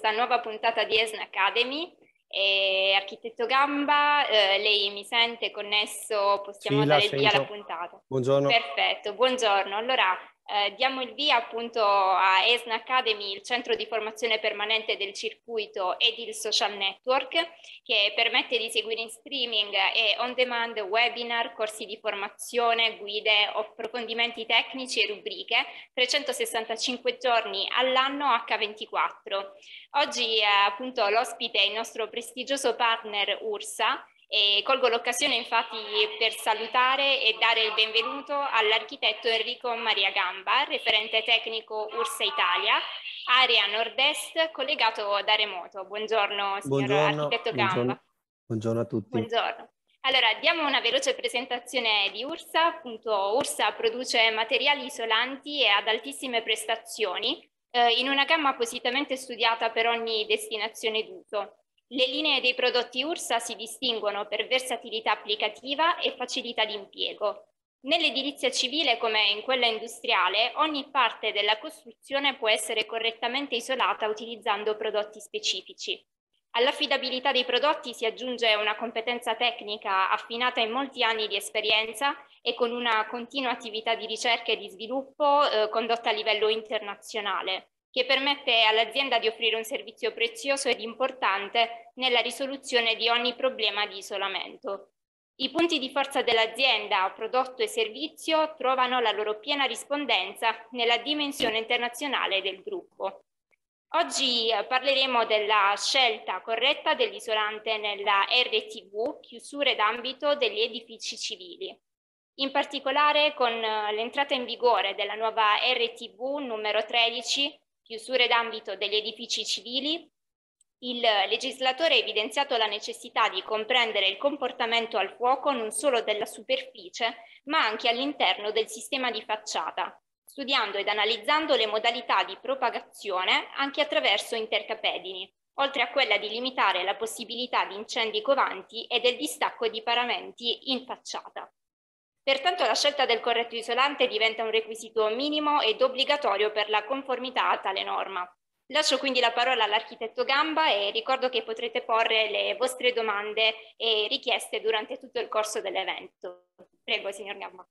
questa nuova puntata di ESN Academy. E architetto Gamba, eh, lei mi sente connesso, possiamo sì, dare il via alla puntata. Buongiorno. Perfetto, buongiorno. Allora, eh, diamo il via appunto a ESNA Academy, il centro di formazione permanente del circuito ed il social network che permette di seguire in streaming e on demand webinar, corsi di formazione, guide, approfondimenti tecnici e rubriche 365 giorni all'anno H24. Oggi eh, appunto l'ospite è il nostro prestigioso partner Ursa e colgo l'occasione infatti per salutare e dare il benvenuto all'architetto Enrico Maria Gamba, referente tecnico Ursa Italia, area nord-est collegato da remoto. Buongiorno signor buongiorno, architetto Gamba. Buongiorno, buongiorno a tutti. Buongiorno. Allora, diamo una veloce presentazione di Ursa. Appunto, Ursa produce materiali isolanti e ad altissime prestazioni eh, in una gamma appositamente studiata per ogni destinazione d'uso. Le linee dei prodotti URSA si distinguono per versatilità applicativa e facilità di impiego. Nell'edilizia civile come in quella industriale, ogni parte della costruzione può essere correttamente isolata utilizzando prodotti specifici. All'affidabilità dei prodotti si aggiunge una competenza tecnica affinata in molti anni di esperienza e con una continua attività di ricerca e di sviluppo eh, condotta a livello internazionale che permette all'azienda di offrire un servizio prezioso ed importante nella risoluzione di ogni problema di isolamento. I punti di forza dell'azienda, prodotto e servizio trovano la loro piena rispondenza nella dimensione internazionale del gruppo. Oggi eh, parleremo della scelta corretta dell'isolante nella RTV, chiusure d'ambito degli edifici civili. In particolare con eh, l'entrata in vigore della nuova RTV numero 13 chiusure d'ambito degli edifici civili, il legislatore ha evidenziato la necessità di comprendere il comportamento al fuoco non solo della superficie, ma anche all'interno del sistema di facciata, studiando ed analizzando le modalità di propagazione anche attraverso intercapedini, oltre a quella di limitare la possibilità di incendi covanti e del distacco di paramenti in facciata. Pertanto la scelta del corretto isolante diventa un requisito minimo ed obbligatorio per la conformità a tale norma. Lascio quindi la parola all'architetto Gamba e ricordo che potrete porre le vostre domande e richieste durante tutto il corso dell'evento. Prego, signor Gamba.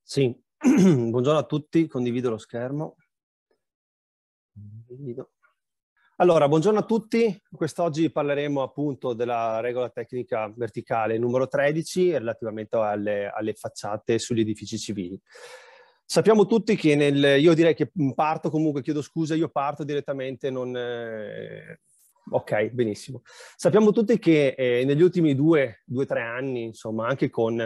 Sì, buongiorno a tutti, condivido lo schermo. Condivido. Allora, buongiorno a tutti. Quest'oggi parleremo appunto della regola tecnica verticale numero 13 relativamente alle, alle facciate sugli edifici civili. Sappiamo tutti che nel, io direi che parto comunque, chiedo scusa, io parto direttamente, non... Eh, ok, benissimo. Sappiamo tutti che eh, negli ultimi due, due, tre anni, insomma, anche con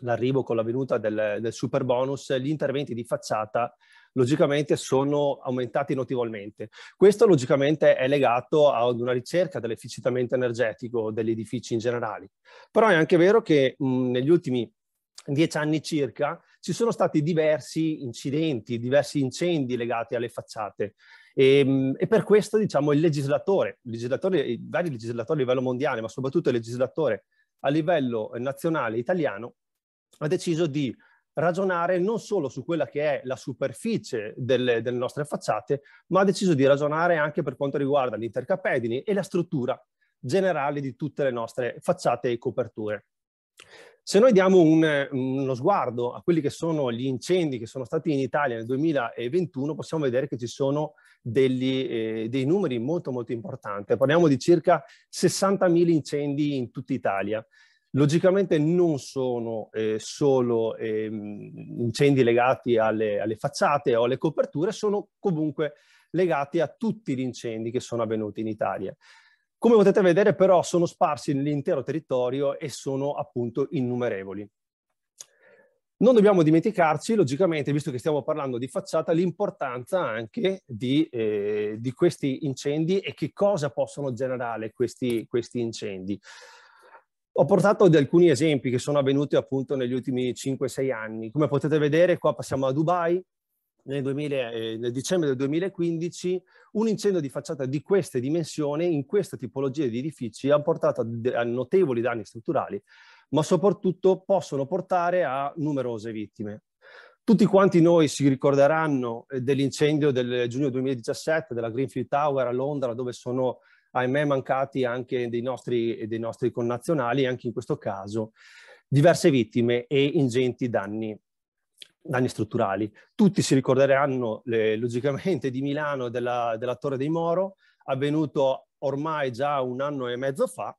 l'arrivo, con la venuta del, del super bonus, gli interventi di facciata logicamente sono aumentati notevolmente. Questo logicamente è legato ad una ricerca dell'efficientamento energetico degli edifici in generale. Però è anche vero che mh, negli ultimi dieci anni circa ci sono stati diversi incidenti, diversi incendi legati alle facciate e, ehm, e per questo diciamo il legislatore, il legislatore, i vari legislatori a livello mondiale, ma soprattutto il legislatore a livello eh, nazionale italiano, ha deciso di ragionare non solo su quella che è la superficie delle, delle nostre facciate, ma ha deciso di ragionare anche per quanto riguarda gli intercapedini e la struttura generale di tutte le nostre facciate e coperture. Se noi diamo un, uno sguardo a quelli che sono gli incendi che sono stati in Italia nel 2021, possiamo vedere che ci sono degli, eh, dei numeri molto molto importanti. Parliamo di circa 60.000 incendi in tutta Italia. Logicamente non sono eh, solo eh, incendi legati alle, alle, facciate o alle coperture, sono comunque legati a tutti gli incendi che sono avvenuti in Italia. Come potete vedere però sono sparsi nell'intero territorio e sono appunto innumerevoli. Non dobbiamo dimenticarci, logicamente, visto che stiamo parlando di facciata, l'importanza anche di, eh, di, questi incendi e che cosa possono generare questi, questi incendi. Ho portato alcuni esempi che sono avvenuti appunto negli ultimi 5-6 anni. Come potete vedere, qua passiamo a Dubai, nel, 2000, eh, nel, dicembre del 2015 un incendio di facciata di queste dimensioni in questa tipologia di edifici ha portato a, a notevoli danni strutturali ma soprattutto possono portare a numerose vittime. Tutti quanti noi si ricorderanno eh, dell'incendio del giugno 2017 della Greenfield Tower a Londra dove sono ahimè mancati anche dei nostri, dei nostri connazionali, anche in questo caso diverse vittime e ingenti danni danni strutturali. Tutti si ricorderanno le, logicamente di Milano e della, della, Torre dei Moro, avvenuto ormai già un anno e mezzo fa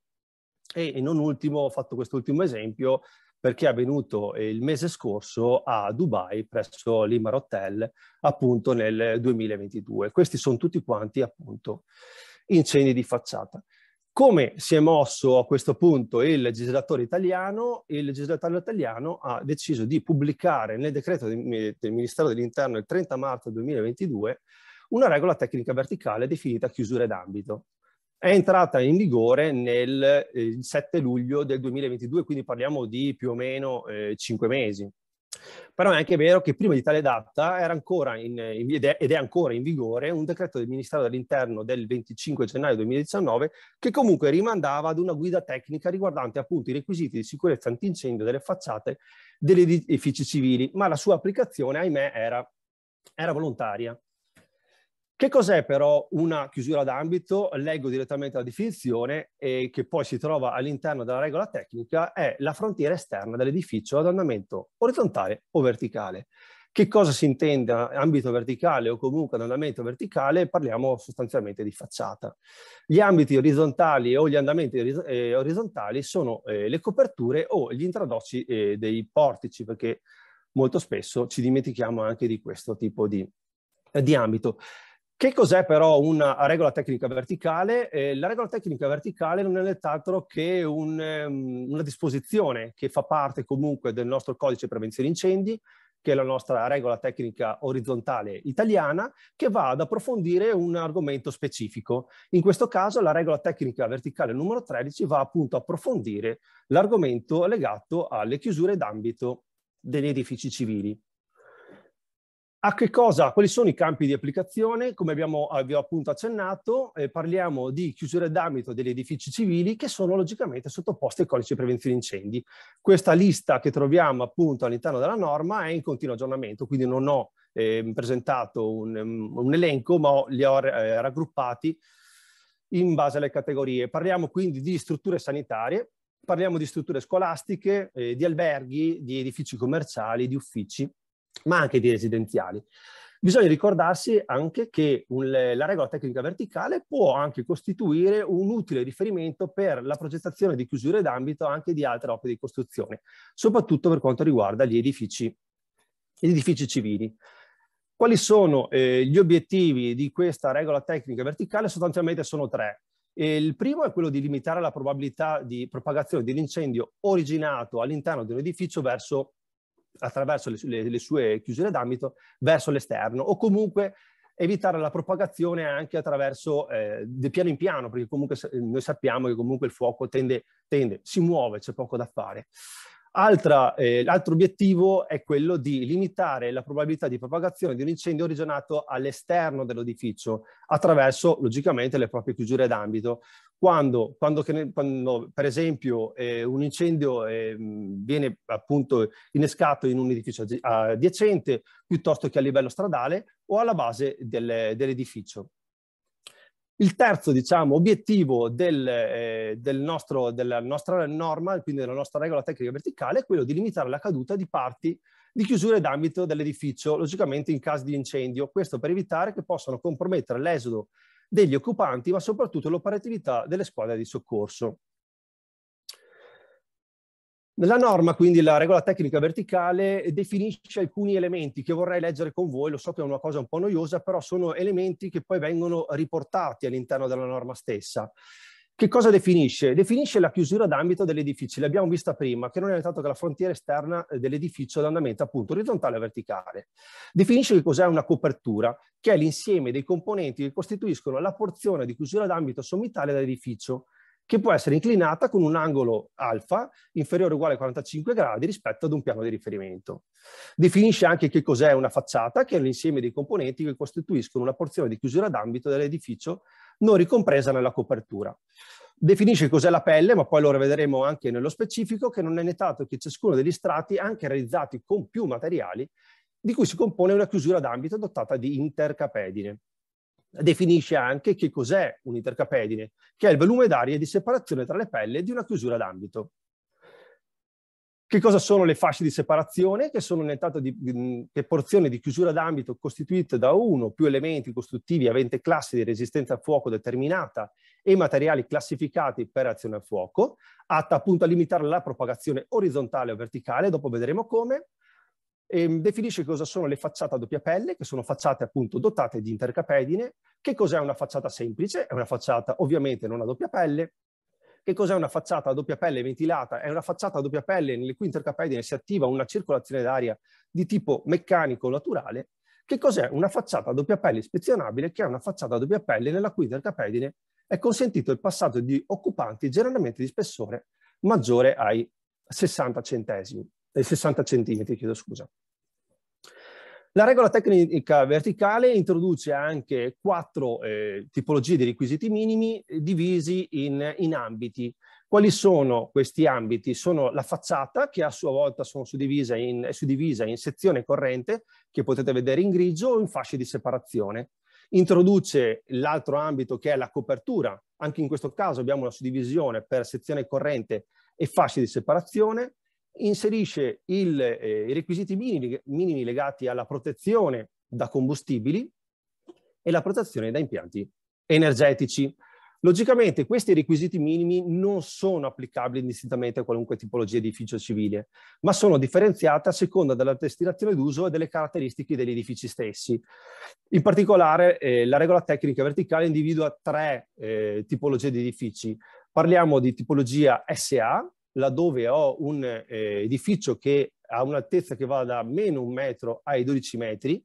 e, e non ultimo ho fatto quest'ultimo esempio perché è avvenuto eh, il mese scorso a Dubai presso l'Imar Hotel appunto nel 2022. Questi sono tutti quanti appunto incendi di facciata. Come si è mosso a questo punto il legislatore italiano? Il legislatore italiano ha deciso di pubblicare nel decreto del Ministero dell'Interno il 30 marzo 2022 una regola tecnica verticale definita chiusura d'ambito. È entrata in vigore nel 7 eh, luglio del 2022, quindi parliamo di più o meno eh, 5 mesi. Però è anche vero che prima di tale data era ancora in, in, ed, è, ancora in vigore un decreto del Ministero dell'Interno del 25 gennaio 2019 che comunque rimandava ad una guida tecnica riguardante appunto i requisiti di sicurezza antincendio delle facciate degli edifici civili, ma la sua applicazione, ahimè, era, era volontaria. Che cos'è però una chiusura d'ambito? Leggo direttamente la definizione e che poi si trova all'interno della regola tecnica, è la frontiera esterna dell'edificio ad andamento orizzontale o verticale. Che cosa si intende ambito verticale o comunque andamento verticale? Parliamo sostanzialmente di facciata. Gli ambiti orizzontali o gli andamenti eh, orizzontali sono eh, le coperture o gli intradocci eh, dei portici, perché molto spesso ci dimentichiamo anche di questo tipo di, di ambito. Che cos'è però una regola tecnica verticale? Eh, la regola tecnica verticale non è nient'altro che un, um, una disposizione che fa parte comunque del nostro codice prevenzione incendi, che è la nostra regola tecnica orizzontale italiana, che va ad approfondire un argomento specifico. In questo caso la regola tecnica verticale numero 13 va appunto a approfondire l'argomento legato alle chiusure d'ambito degli edifici civili. A che cosa? Quali sono i campi di applicazione? Come abbiamo, abbiamo eh, appunto accennato, eh, parliamo di chiusure d'ambito degli edifici civili che sono logicamente sottoposti al codice di prevenzione incendi. Questa lista che troviamo appunto all'interno della norma è in continuo aggiornamento, quindi non ho eh, presentato un, ehm, un, elenco, ma li ho eh, raggruppati in base alle categorie. Parliamo quindi di strutture sanitarie, parliamo di strutture scolastiche, eh, di alberghi, di edifici commerciali, di uffici ma anche di residenziali. Bisogna ricordarsi anche che un, la regola tecnica verticale può anche costituire un utile riferimento per la progettazione di chiusure d'ambito anche di altre opere di costruzione, soprattutto per quanto riguarda gli edifici, gli edifici civili. Quali sono eh, gli obiettivi di questa regola tecnica verticale? Sostanzialmente sono tre. E il primo è quello di limitare la probabilità di propagazione dell'incendio originato all'interno di un edificio verso attraverso le, le, le sue chiusure d'ambito verso l'esterno o comunque evitare la propagazione anche attraverso eh, di piano in piano, perché comunque noi sappiamo che comunque il fuoco tende, tende si muove, c'è poco da fare. Altra, eh, l'altro obiettivo è quello di limitare la probabilità di propagazione di un incendio originato all'esterno dell'edificio attraverso logicamente le proprie chiusure d'ambito quando, quando, quando, per esempio eh, un incendio eh, viene appunto innescato in un edificio adiacente piuttosto che a livello stradale o alla base del, dell'edificio. Il terzo diciamo, obiettivo del, eh, del nostro, della nostra norma, quindi della nostra regola tecnica verticale, è quello di limitare la caduta di parti di chiusure d'ambito dell'edificio, logicamente in caso di incendio, questo per evitare che possano compromettere l'esodo degli occupanti, ma soprattutto l'operatività delle squadre di soccorso. La norma, quindi la regola tecnica verticale, definisce alcuni elementi che vorrei leggere con voi, lo so che è una cosa un po' noiosa, però sono elementi che poi vengono riportati all'interno della norma stessa. Che cosa definisce? Definisce la chiusura d'ambito dell'edificio, l'abbiamo vista prima, che non è tanto che la frontiera esterna eh, dell'edificio da andamento appunto orizzontale e verticale. Definisce che cos'è una copertura, che è l'insieme dei componenti che costituiscono la porzione di chiusura d'ambito sommitale dell'edificio, che può essere inclinata con un angolo alfa inferiore o uguale a 45 gradi rispetto ad un piano di riferimento. Definisce anche che cos'è una facciata, che è l'insieme dei componenti che costituiscono una porzione di chiusura d'ambito dell'edificio non ricompresa nella copertura. Definisce cos'è la pelle, ma poi lo vedremo anche nello specifico, che non è nettato che ciascuno degli strati, anche realizzati con più materiali, di cui si compone una chiusura d'ambito dotata di intercapedine. Definisce anche che cos'è un intercapedine, che è il volume d'aria di separazione tra le pelle di una chiusura d'ambito. Che cosa sono le fasce di separazione? Che sono nel tanto di, di, che porzione di chiusura d'ambito costituite da uno o più elementi costruttivi avente classi di resistenza al fuoco determinata e materiali classificati per azione al fuoco, atta appunto a limitare la propagazione orizzontale o verticale, dopo vedremo come, definisce cosa sono le facciate a doppia pelle, che sono facciate appunto dotate di intercapedine, che cos'è una facciata semplice, è una facciata ovviamente non a doppia pelle, che cos'è una facciata a doppia pelle ventilata? È una facciata a doppia pelle nelle cui intercapedine si attiva una circolazione d'aria di tipo meccanico naturale. Che cos'è una facciata a doppia pelle ispezionabile? Che è una facciata a doppia pelle nella cui intercapedine è consentito il passaggio di occupanti generalmente di spessore maggiore ai 60 centesimi, eh, 60 centimetri, chiedo scusa. La regola tecnica verticale introduce anche quattro eh, tipologie di requisiti minimi eh, divisi in, in ambiti. Quali sono questi ambiti? Sono la facciata, che a sua volta suddivisa in, è suddivisa in sezione corrente, che potete vedere in grigio, o in fasce di separazione. Introduce l'altro ambito che è la copertura. Anche in questo caso abbiamo una suddivisione per sezione corrente e fasce di separazione inserisce il, eh, i requisiti minimi, minimi, legati alla protezione da combustibili e la protezione da impianti energetici. Logicamente questi requisiti minimi non sono applicabili indistintamente a qualunque tipologia di edificio civile, ma sono differenziati a seconda della destinazione d'uso e delle caratteristiche degli edifici stessi. In particolare eh, la regola tecnica verticale individua tre eh, tipologie di edifici. Parliamo di tipologia SA, laddove ho un eh, edificio che ha un'altezza che va da meno un metro ai 12 metri,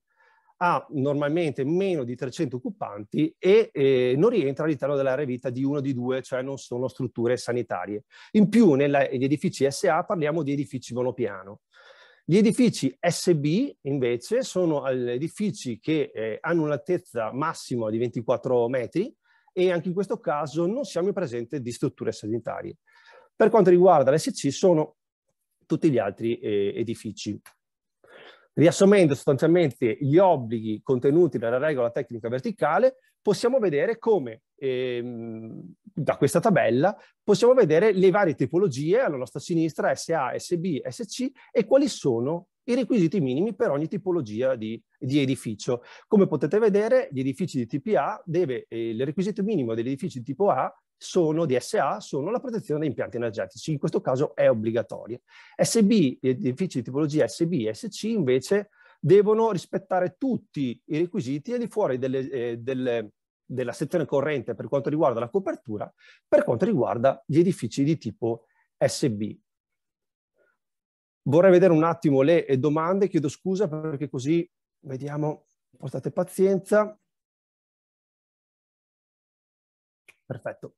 ha normalmente meno di 300 occupanti e eh, non rientra all'interno dell'area vita di uno di due, cioè non sono strutture sanitarie. In più, negli edifici SA parliamo di edifici monopiano. Gli edifici SB invece sono edifici che eh, hanno un'altezza massima di 24 metri e anche in questo caso non siamo in presenza di strutture sanitarie. Per quanto riguarda l'SC sono tutti gli altri eh, edifici. Riassumendo sostanzialmente gli obblighi contenuti nella regola tecnica verticale, possiamo vedere come ehm, da questa tabella possiamo vedere le varie tipologie alla nostra sinistra SA, SB, SC e quali sono i requisiti minimi per ogni tipologia di, di edificio. Come potete vedere, gli edifici di TPA deve, eh, il requisito minimo degli edifici di tipo A sono DSA, sono la protezione degli impianti energetici, in questo caso è obbligatoria. SB, edifici di tipologia SB e SC invece devono rispettare tutti i requisiti al di fuori delle, eh, delle, della sezione corrente per quanto riguarda la copertura, per quanto riguarda gli edifici di tipo SB. Vorrei vedere un attimo le eh, domande, chiedo scusa perché così vediamo, portate pazienza. Perfetto.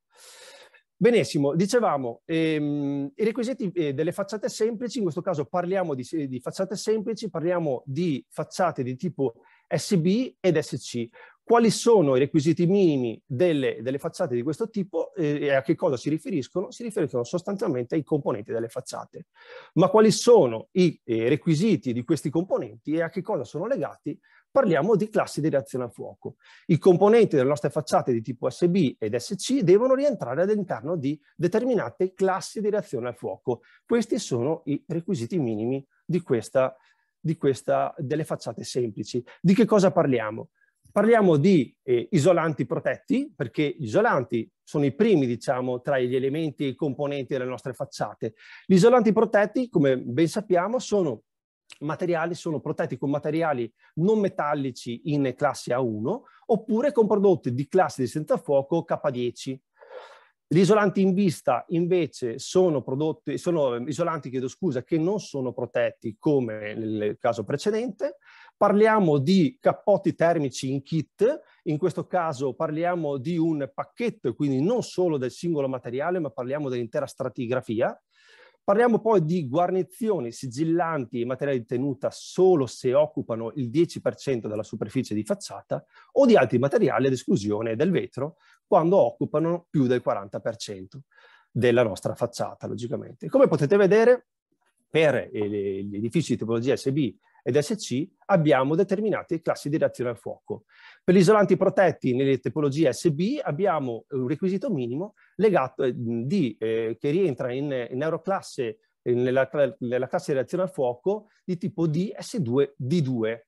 Benissimo, dicevamo, ehm, i requisiti eh, delle facciate semplici, in questo caso parliamo di, eh, di, facciate semplici, parliamo di facciate di tipo SB ed SC. Quali sono i requisiti minimi delle, delle facciate di questo tipo eh, e a che cosa si riferiscono? Si riferiscono sostanzialmente ai componenti delle facciate. Ma quali sono i eh, requisiti di questi componenti e a che cosa sono legati? parliamo di classi di reazione a fuoco. I componenti delle nostre facciate di tipo SB ed SC devono rientrare all'interno di determinate classi di reazione a fuoco. Questi sono i requisiti minimi di questa, di questa, delle facciate semplici. Di che cosa parliamo? Parliamo di eh, isolanti protetti, perché gli isolanti sono i primi, diciamo, tra gli elementi e i componenti delle nostre facciate. Gli isolanti protetti, come ben sappiamo, sono materiali sono protetti con materiali non metallici in classe A1 oppure con prodotti di classe di senza fuoco K10. Gli isolanti in vista invece sono, prodotti, sono isolanti scusa, che non sono protetti come nel caso precedente. Parliamo di cappotti termici in kit, in questo caso parliamo di un pacchetto, quindi non solo del singolo materiale, ma parliamo dell'intera stratigrafia Parliamo poi di guarnizioni sigillanti e materiali di tenuta solo se occupano il 10% della superficie di facciata o di altri materiali ad esclusione del vetro quando occupano più del 40% della nostra facciata, logicamente. Come potete vedere, per eh, gli edifici di tipologia SB ed SC abbiamo determinate classi di reazione al fuoco. Per gli isolanti protetti nelle tipologie SB abbiamo un requisito minimo legato eh, di, eh, che rientra in, in Euroclasse, nella, nella classe di reazione al fuoco di tipo DS2D2.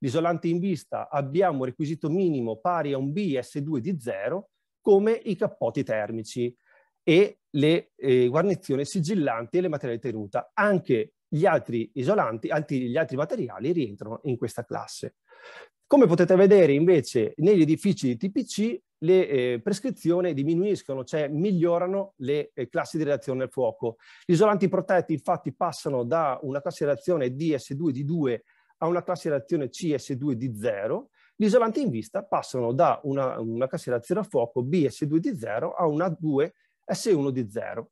L'isolante in vista abbiamo un requisito minimo pari a un BS2D0 come i cappotti termici e le eh, guarnizioni sigillanti e le materie di tenuta. Anche gli altri isolanti, gli altri materiali rientrano in questa classe. Come potete vedere invece negli edifici di TPC le eh, prescrizioni diminuiscono, cioè migliorano le eh, classi di reazione al fuoco. Gli isolanti protetti infatti passano da una classe di reazione DS2 di 2 a una classe di reazione CS2 di 0, gli isolanti in vista passano da una, una classe di reazione a fuoco BS2 di 0 a una 2S1 di 0.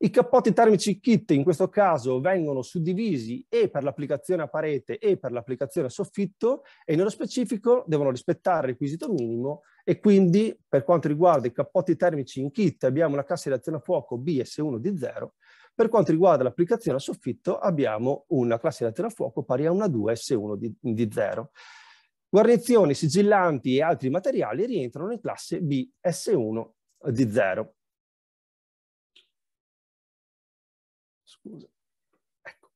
I cappotti termici kit in questo caso vengono suddivisi e per l'applicazione a parete e per l'applicazione a soffitto e nello specifico devono rispettare il requisito minimo e quindi per quanto riguarda i cappotti termici in kit abbiamo una cassa di azione a fuoco bs 1 di 0 per quanto riguarda l'applicazione a soffitto abbiamo una classe di azione a fuoco pari a una 2 s 1 di 0 Guarnizioni, sigillanti e altri materiali rientrano in classe bs 1 di 0 scusa. Ecco.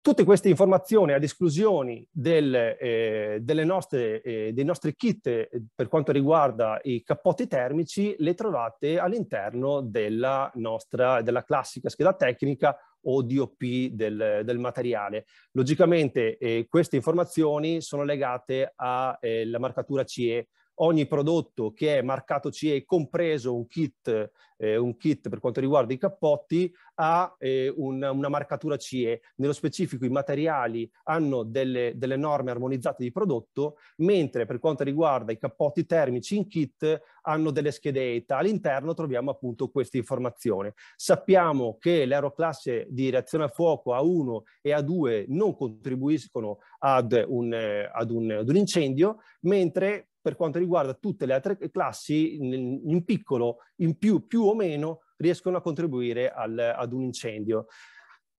Tutte queste informazioni ad esclusione del, eh, nostre, eh, dei nostri kit eh, per quanto riguarda i cappotti termici le trovate all'interno della, nostra, della classica scheda tecnica o DOP del, del materiale. Logicamente eh, queste informazioni sono legate alla eh, marcatura CE ogni prodotto che è marcato CE, compreso un kit, eh, un kit per quanto riguarda i cappotti, ha eh, una, una, marcatura CE. Nello specifico i materiali hanno delle, delle, norme armonizzate di prodotto, mentre per quanto riguarda i cappotti termici in kit hanno delle schede ETA. All'interno troviamo appunto questa informazione. Sappiamo che le aeroclasse di reazione a fuoco A1 e A2 non contribuiscono ad un, ad un, ad un incendio, mentre per quanto riguarda tutte le altre classi, in, in piccolo, in più, più o meno, riescono a contribuire al, ad un incendio.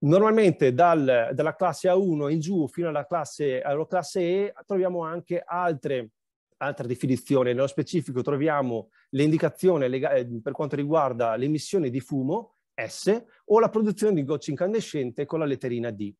Normalmente dal, dalla classe A1 in giù fino alla classe, alla classe E troviamo anche altre, altre definizioni. Nello specifico troviamo l'indicazione eh, per quanto riguarda l'emissione di fumo S o la produzione di gocce incandescente con la letterina D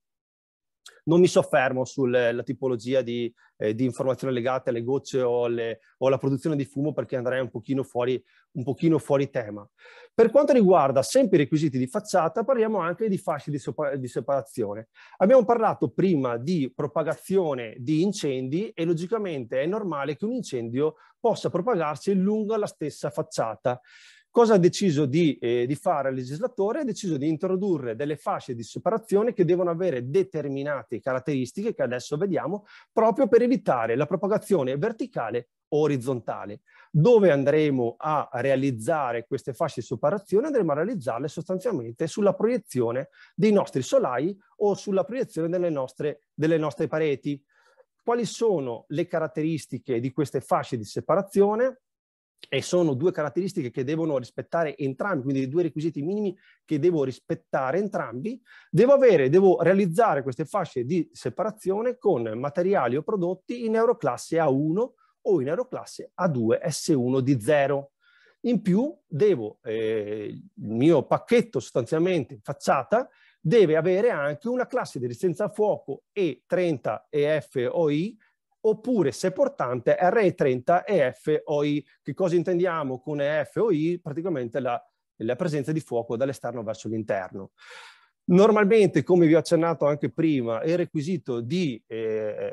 non mi soffermo sulla eh, tipologia di, eh, di, informazioni legate alle gocce o, alle, o, alla produzione di fumo perché andrei un pochino, fuori, un pochino, fuori, tema. Per quanto riguarda sempre i requisiti di facciata, parliamo anche di fasce di, sopra, di separazione. Abbiamo parlato prima di propagazione di incendi e logicamente è normale che un incendio possa propagarsi lungo la stessa facciata. Cosa ha deciso di, eh, di, fare il legislatore? Ha deciso di introdurre delle fasce di separazione che devono avere determinate caratteristiche che adesso vediamo proprio per evitare la propagazione verticale o orizzontale. Dove andremo a realizzare queste fasce di separazione? Andremo a realizzarle sostanzialmente sulla proiezione dei nostri solai o sulla proiezione delle nostre, delle nostre pareti. Quali sono le caratteristiche di queste fasce di separazione? e sono due caratteristiche che devono rispettare entrambi, quindi due requisiti minimi che devo rispettare entrambi, devo avere, devo realizzare queste fasce di separazione con materiali o prodotti in euroclasse A1 o in euroclasse A2 S1 di 0. In più devo, eh, il mio pacchetto sostanzialmente facciata deve avere anche una classe di resistenza a fuoco E30 efoi oppure se portante RE30 EFOI. Che cosa intendiamo con EFOI? Praticamente la, la presenza di fuoco dall'esterno verso l'interno. Normalmente, come vi ho accennato anche prima, il requisito di eh,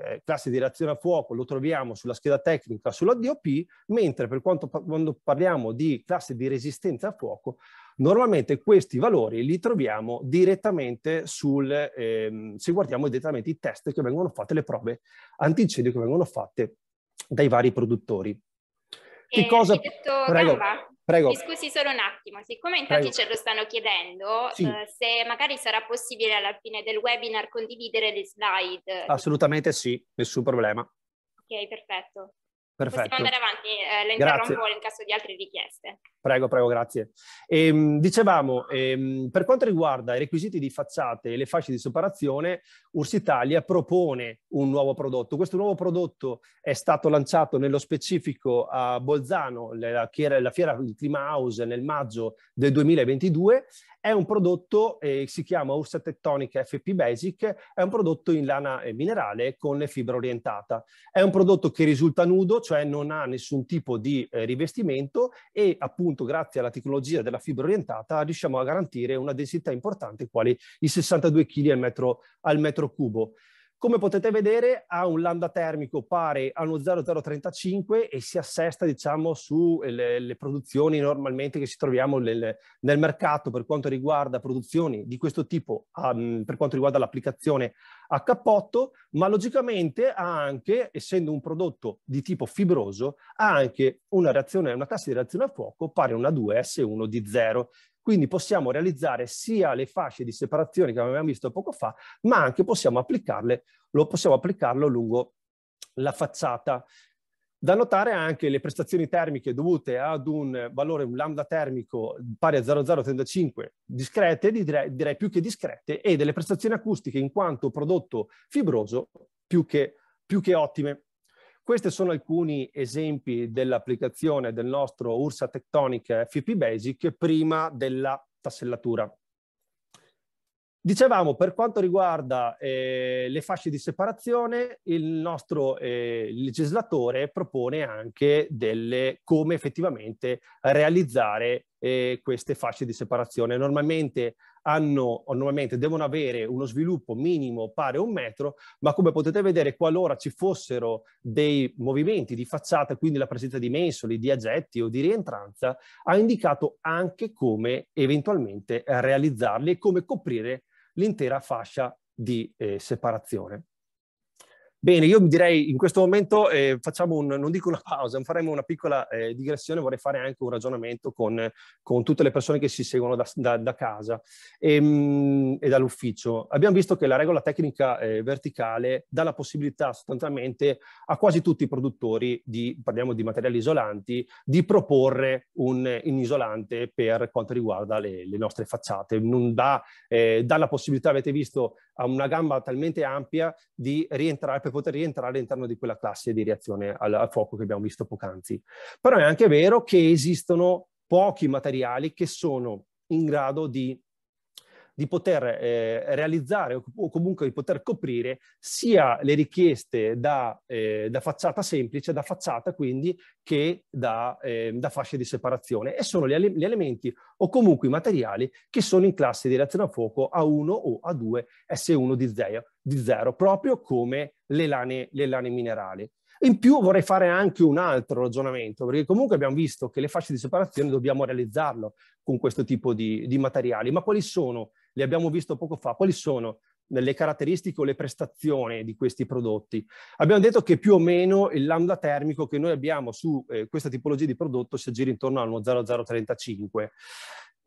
eh classe di reazione a fuoco lo troviamo sulla scheda tecnica, sulla DOP, mentre per quanto quando parliamo di classe di resistenza a fuoco Normalmente questi valori li troviamo direttamente sul, ehm, se guardiamo direttamente i test che vengono fatti, le prove antincendio che vengono fatte dai vari produttori. Che eh, cosa... Detto, Prego. Gamba. Prego. Mi scusi solo un attimo, siccome in tanti ce lo stanno chiedendo, sì. eh, se magari sarà possibile alla fine del webinar condividere le slide. Assolutamente sì, nessun problema. Ok, perfetto. Perfetto. Possiamo andare avanti, eh, la interrompo in caso di altre richieste. Prego, prego, grazie. Ehm, dicevamo, ehm, per quanto riguarda i requisiti di facciate e le fasce di separazione, Ursitalia propone un nuovo prodotto. Questo nuovo prodotto è stato lanciato nello specifico a Bolzano, la, la fiera, la fiera Clima House nel maggio del 2022 è un prodotto, eh, si chiama Ursa Tectonica FP Basic, è un prodotto in lana eh, minerale con fibra orientata. È un prodotto che risulta nudo, cioè non ha nessun tipo di eh, rivestimento e appunto grazie alla tecnologia della fibra orientata riusciamo a garantire una densità importante quali i 62 kg al metro, al metro cubo. Come potete vedere ha un lambda termico pari a uno 0,035 e si assesta diciamo, sulle eh, produzioni normalmente che ci troviamo nel, nel, mercato per quanto riguarda produzioni di questo tipo um, per quanto riguarda l'applicazione a cappotto, ma logicamente ha anche, essendo un prodotto di tipo fibroso, ha anche una, reazione, una tassa di reazione a fuoco pari a una 2S1 di 0 quindi possiamo realizzare sia le fasce di separazione che avevamo visto poco fa, ma anche possiamo applicarle, lo possiamo applicarlo lungo la facciata. Da notare anche le prestazioni termiche dovute ad un valore, un lambda termico pari a 0,035 discrete, direi, direi più che discrete, e delle prestazioni acustiche in quanto prodotto fibroso più che, più che ottime. Questi sono alcuni esempi dell'applicazione del nostro Ursa Tectonic FP Basic prima della tassellatura. Dicevamo, per quanto riguarda eh, le fasce di separazione, il nostro eh, legislatore propone anche delle, come effettivamente realizzare eh, queste fasce di separazione. Normalmente hanno normalmente devono avere uno sviluppo minimo pari a un metro, ma come potete vedere qualora ci fossero dei movimenti di facciata, quindi la presenza di mensoli, di aggetti o di rientranza, ha indicato anche come eventualmente realizzarli e come coprire l'intera fascia di eh, separazione. Bene, io direi in questo momento eh, facciamo un, non dico una pausa, faremo una piccola eh, digressione, vorrei fare anche un ragionamento con, con tutte le persone che si seguono da, da, da casa e, ehm, mh, e, dall'ufficio. Abbiamo visto che la regola tecnica eh, verticale dà la possibilità sostanzialmente a quasi tutti i produttori, di, parliamo di materiali isolanti, di proporre un, un isolante per quanto riguarda le, le nostre facciate. Non dà, eh, dà la possibilità, avete visto, a una gamba talmente ampia di rientrare per poter rientrare all'interno di quella classe di reazione al, al fuoco che abbiamo visto poc'anzi. Però è anche vero che esistono pochi materiali che sono in grado di di poter eh, realizzare o comunque di poter coprire sia le richieste da, eh, da facciata semplice, da facciata quindi, che da, eh, da fasce di separazione. E sono gli, ele gli, elementi o comunque i materiali che sono in classe di reazione a fuoco A1 o A2 S1 di 0, di 0 proprio come le lane, le lane minerali. In più vorrei fare anche un altro ragionamento, perché comunque abbiamo visto che le fasce di separazione dobbiamo realizzarlo con questo tipo di, di materiali, ma quali sono li abbiamo visto poco fa, quali sono le caratteristiche o le prestazioni di questi prodotti. Abbiamo detto che più o meno il lambda termico che noi abbiamo su eh, questa tipologia di prodotto si aggira intorno a uno 0,035.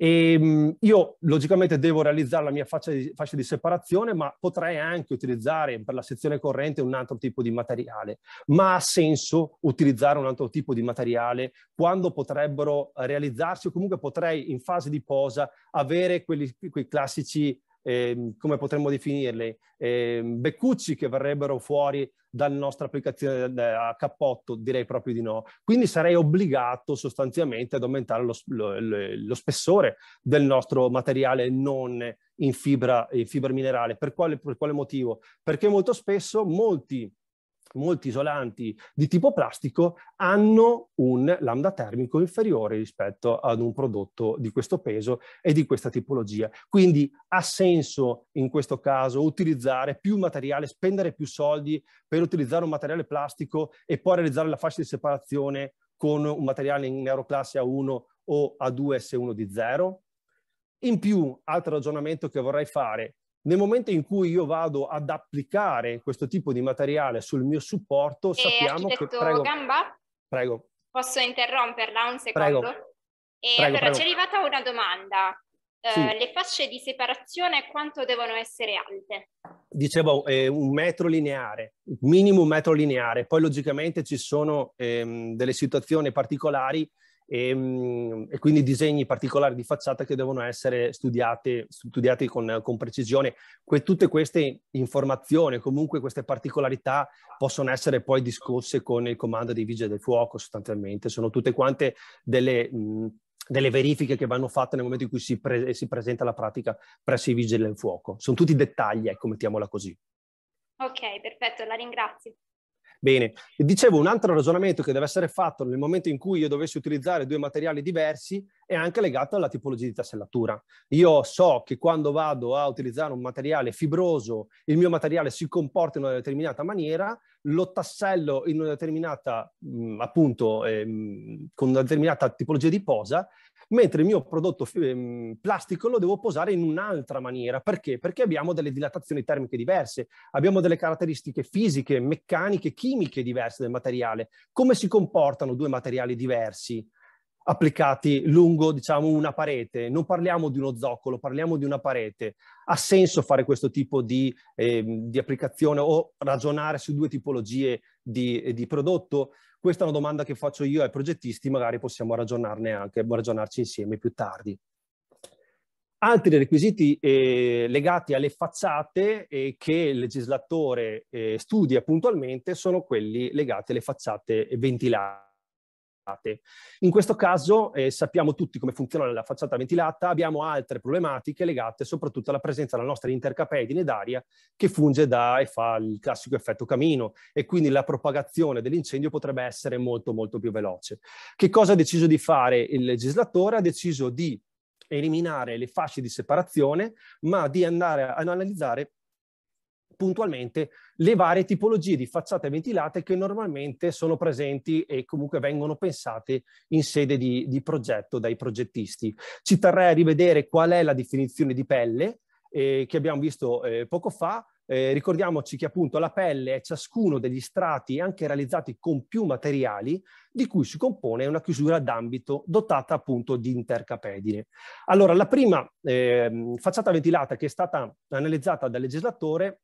E ehm, io logicamente devo realizzare la mia fascia di, fascia di, separazione, ma potrei anche utilizzare per la sezione corrente un altro tipo di materiale. Ma ha senso utilizzare un altro tipo di materiale quando potrebbero realizzarsi o comunque potrei in fase di posa avere quelli, quei classici, eh, come potremmo definirli, eh, beccucci che verrebbero fuori dalla nostra applicazione eh, a cappotto? Direi proprio di no. Quindi sarei obbligato sostanzialmente ad aumentare lo, lo, lo spessore del nostro materiale non in fibra, in fibra minerale. Per quale, per quale motivo? Perché molto spesso molti molti isolanti di tipo plastico hanno un lambda termico inferiore rispetto ad un prodotto di questo peso e di questa tipologia. Quindi ha senso in questo caso utilizzare più materiale, spendere più soldi per utilizzare un materiale plastico e poi realizzare la fascia di separazione con un materiale in aeroclasse A1 o A2S1 di 0? In più, altro ragionamento che vorrei fare, nel momento in cui io vado ad applicare questo tipo di materiale sul mio supporto, e sappiamo che... Prego, Gamba? Prego. Posso interromperla un secondo? Prego. E prego, allora prego. ci è arrivata una domanda. Eh, sì. Uh, le fasce di separazione quanto devono essere alte? Dicevo, eh, un metro lineare, minimo un metro lineare. Poi logicamente ci sono ehm, delle situazioni particolari e, ehm, e, quindi disegni particolari di facciata che devono essere studiati, studiati con, con, precisione. Que, tutte queste informazioni, comunque queste particolarità possono essere poi discusse con il comando dei vigili del fuoco sostanzialmente, sono tutte quante delle, mh, delle verifiche che vanno fatte nel momento in cui si, pre- si presenta la pratica presso i vigili del fuoco. Sono tutti dettagli, ecco, mettiamola così. Ok, perfetto, la ringrazio. Bene, dicevo un altro ragionamento che deve essere fatto nel momento in cui io dovessi utilizzare due materiali diversi è anche legato alla tipologia di tassellatura. Io so che quando vado a utilizzare un materiale fibroso, il mio materiale si comporta in una determinata maniera, lo tassello in una determinata, mm, appunto, eh, con una determinata tipologia di posa mentre il mio prodotto ehm, plastico lo devo posare in un'altra maniera. Perché? Perché abbiamo delle dilatazioni termiche diverse, abbiamo delle caratteristiche fisiche, meccaniche, chimiche diverse del materiale. Come si comportano due materiali diversi? applicati lungo diciamo, una parete, non parliamo di uno zoccolo, parliamo di una parete. Ha senso fare questo tipo di, eh, di applicazione o ragionare su due tipologie di, di prodotto? Questa è una domanda che faccio io ai progettisti, magari possiamo ragionarne anche, ragionarci insieme più tardi. Altri requisiti eh, legati alle facciate eh, che il legislatore eh, studia puntualmente sono quelli legati alle facciate ventilate in questo caso eh, sappiamo tutti come funziona la facciata ventilata, abbiamo altre problematiche legate soprattutto alla presenza della nostra intercapedine d'aria che funge da e fa il classico effetto camino e quindi la propagazione dell'incendio potrebbe essere molto molto più veloce. Che cosa ha deciso di fare il legislatore? Ha deciso di eliminare le fasce di separazione ma di andare ad analizzare puntualmente le varie tipologie di facciate ventilate che normalmente sono presenti e comunque vengono pensate in sede di, di progetto dai progettisti. Ci terrei a rivedere qual è la definizione di pelle eh, che abbiamo visto eh, poco fa, eh, ricordiamoci che appunto la pelle è ciascuno degli strati anche realizzati con più materiali di cui si compone una chiusura d'ambito dotata appunto di intercapedine. Allora la prima eh, facciata ventilata che è stata analizzata dal legislatore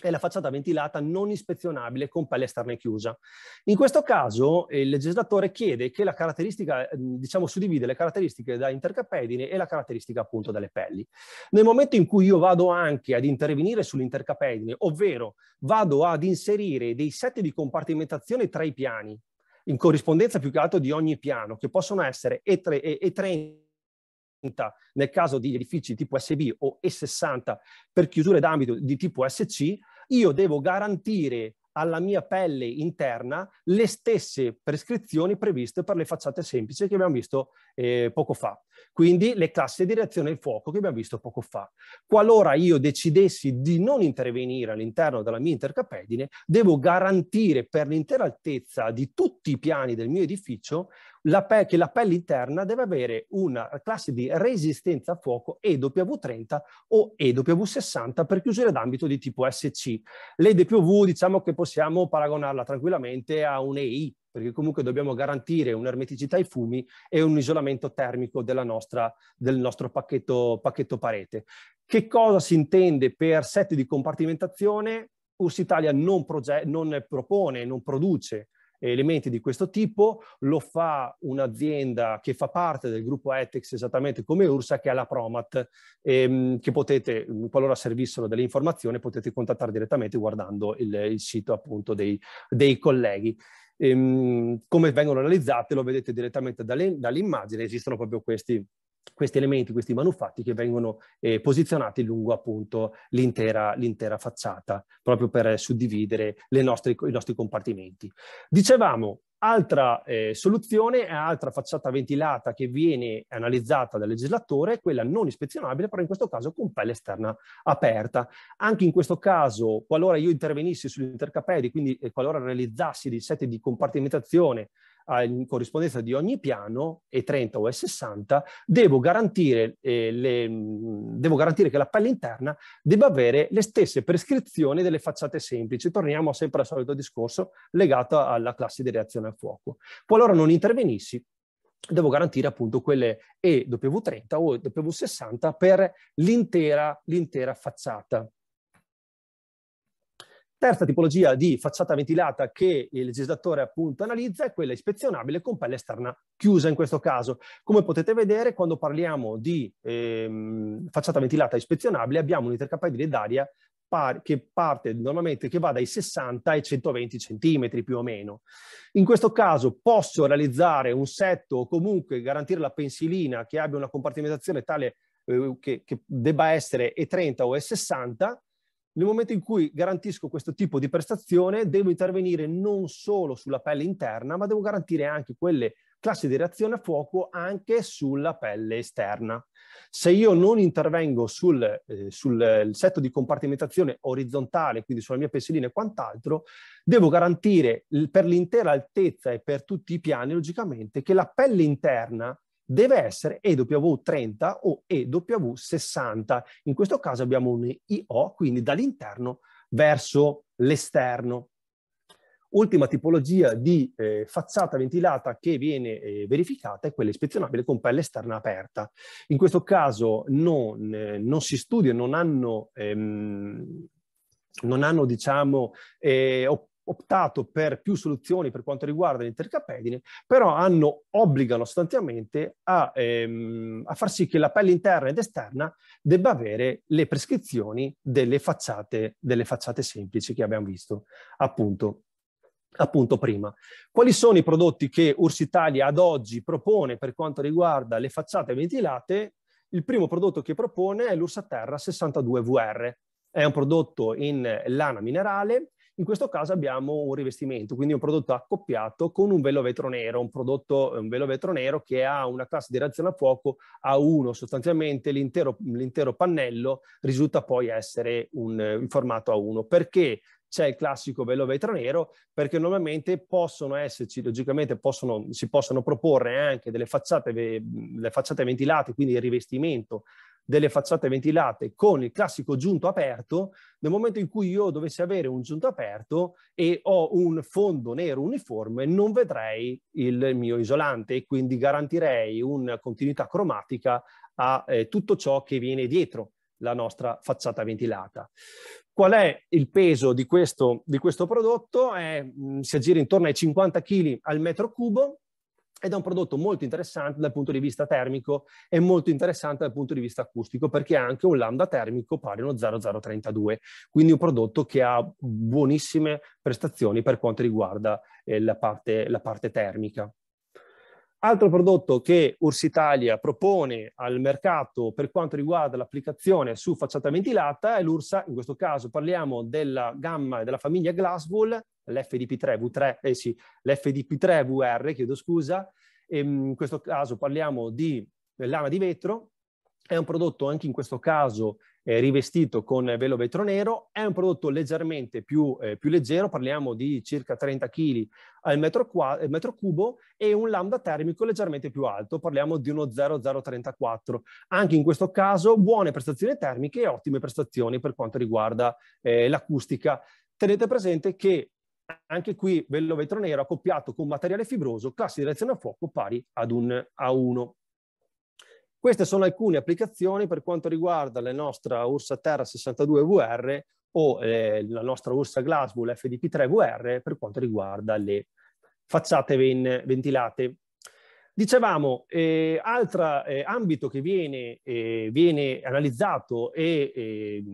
è la facciata ventilata non ispezionabile con pelle esterna chiusa. In questo caso eh, il legislatore chiede che la caratteristica, ehm, diciamo, suddivide le caratteristiche da intercapedine e la caratteristica appunto delle pelli. Nel momento in cui io vado anche ad intervenire sull'intercapedine, ovvero vado ad inserire dei set di compartimentazione tra i piani, in corrispondenza più che altro di ogni piano, che possono essere E3, E30, nel caso di edifici tipo SB o E60 per chiusure d'ambito di tipo SC, io devo garantire alla mia pelle interna le stesse prescrizioni previste per le facciate semplici che abbiamo visto eh, poco fa. Quindi le classi di reazione al fuoco che abbiamo visto poco fa. Qualora io decidessi di non intervenire all'interno della mia intercapedine, devo garantire per l'intera altezza di tutti i piani del mio edificio la pe- che la pelle interna deve avere una classe di resistenza a fuoco EW30 o EW60 per chiusure d'ambito di tipo SC. L'EDPV diciamo che possiamo paragonarla tranquillamente a un EI, perché comunque dobbiamo garantire un'ermeticità ai fumi e un isolamento termico nostra, del nostro pacchetto, pacchetto parete. Che cosa si intende per set di compartimentazione? US Italia non, proge- non propone, non produce elementi di questo tipo, lo fa un'azienda che fa parte del gruppo ETEX esattamente come Ursa, che è la Promat, ehm, che potete, qualora servissero delle informazioni, potete contattare direttamente guardando il, il sito appunto dei, dei colleghi. Ehm, come vengono realizzate lo vedete direttamente dalle, dall'immagine, esistono proprio questi questi elementi, questi manufatti che vengono eh, posizionati lungo appunto l'intera, l'intera facciata, proprio per eh, suddividere nostre, i nostri compartimenti. Dicevamo, Altra eh, soluzione è altra facciata ventilata che viene analizzata dal legislatore, quella non ispezionabile, però in questo caso con pelle esterna aperta. Anche in questo caso, qualora io intervenissi sugli intercapedi, quindi eh, qualora realizzassi dei set di compartimentazione in corrispondenza di ogni piano E30 o E60 devo garantire, eh, le, mm, devo garantire che la pelle interna debba avere le stesse prescrizioni delle facciate semplici. Torniamo sempre al solito discorso legato alla classe di reazione a fuoco. Qualora non intervenissi, devo garantire appunto quelle EW30 o EW60 per l'intera facciata. Terza tipologia di facciata ventilata che il legislatore appunto analizza è quella ispezionabile con pelle esterna chiusa in questo caso. Come potete vedere quando parliamo di ehm, facciata ventilata ispezionabile abbiamo un intercapedile d'aria par che parte normalmente che va dai 60 ai 120 cm più o meno. In questo caso posso realizzare un setto o comunque garantire la pensilina che abbia una compartimentazione tale eh, che, che debba essere E30 o E60 nel momento in cui garantisco questo tipo di prestazione, devo intervenire non solo sulla pelle interna, ma devo garantire anche quelle classi di reazione a fuoco anche sulla pelle esterna. Se io non intervengo sul, eh, sul setto di compartimentazione orizzontale, quindi sulla mia pensilina e quant'altro, devo garantire per l'intera altezza e per tutti i piani, logicamente, che la pelle interna deve essere EW30 o EW60. In questo caso abbiamo un IO, quindi dall'interno verso l'esterno. Ultima tipologia di eh, facciata ventilata che viene eh, verificata è quella ispezionabile con pelle esterna aperta. In questo caso non, eh, non si studia, non hanno, ehm, non hanno diciamo, eh, optato per più soluzioni per quanto riguarda l'intercapedine, però hanno, obbligano sostanzialmente a, ehm, a, far sì che la pelle interna ed esterna debba avere le prescrizioni delle facciate, delle facciate semplici che abbiamo visto appunto appunto prima. Quali sono i prodotti che Ursitalia ad oggi propone per quanto riguarda le facciate ventilate? Il primo prodotto che propone è l'Ursaterra 62VR. È un prodotto in lana minerale in questo caso abbiamo un rivestimento, quindi un prodotto accoppiato con un velo vetro nero, un prodotto, un velo vetro nero che ha una classe di reazione a fuoco A1, sostanzialmente l'intero, l'intero pannello risulta poi essere un, in formato A1. Perché c'è il classico velo vetro nero perché normalmente possono esserci, logicamente possono, si possono proporre anche delle facciate, delle facciate ventilate, quindi il rivestimento delle facciate ventilate con il classico giunto aperto, nel momento in cui io dovessi avere un giunto aperto e ho un fondo nero uniforme, non vedrei il mio isolante e quindi garantirei una continuità cromatica a eh, tutto ciò che viene dietro la nostra facciata ventilata. Qual è il peso di questo, di questo prodotto? È, mh, mm, si aggira intorno ai 50 kg al metro cubo, ed è un prodotto molto interessante dal punto di vista termico e molto interessante dal punto di vista acustico perché ha anche un lambda termico pari a uno 0032, quindi un prodotto che ha buonissime prestazioni per quanto riguarda eh, la, parte, la parte termica. Altro prodotto che Ursitalia propone al mercato per quanto riguarda l'applicazione su facciata ventilata è l'Ursa, in questo caso parliamo della gamma della famiglia Glasswall l'FDP3 V3, eh sì, l'FDP3 VR, chiedo scusa, e ehm, in questo caso parliamo di lana di vetro, è un prodotto anche in questo caso eh, rivestito con velo vetro nero, è un prodotto leggermente più, eh, più leggero, parliamo di circa 30 kg al metro, qua, metro, cubo e un lambda termico leggermente più alto, parliamo di uno 0034. Anche in questo caso buone prestazioni termiche e ottime prestazioni per quanto riguarda eh, l'acustica. Tenete presente che anche qui vello vetro nero accoppiato con materiale fibroso, classe di reazione a fuoco pari ad un A1. Queste sono alcune applicazioni per quanto riguarda la nostra Ursa Terra 62VR o eh, la nostra Ursa Glasgow, fdp 3 vr per quanto riguarda le facciate ven ventilate. Dicevamo, eh, altro eh, ambito che viene, eh, viene analizzato e, eh,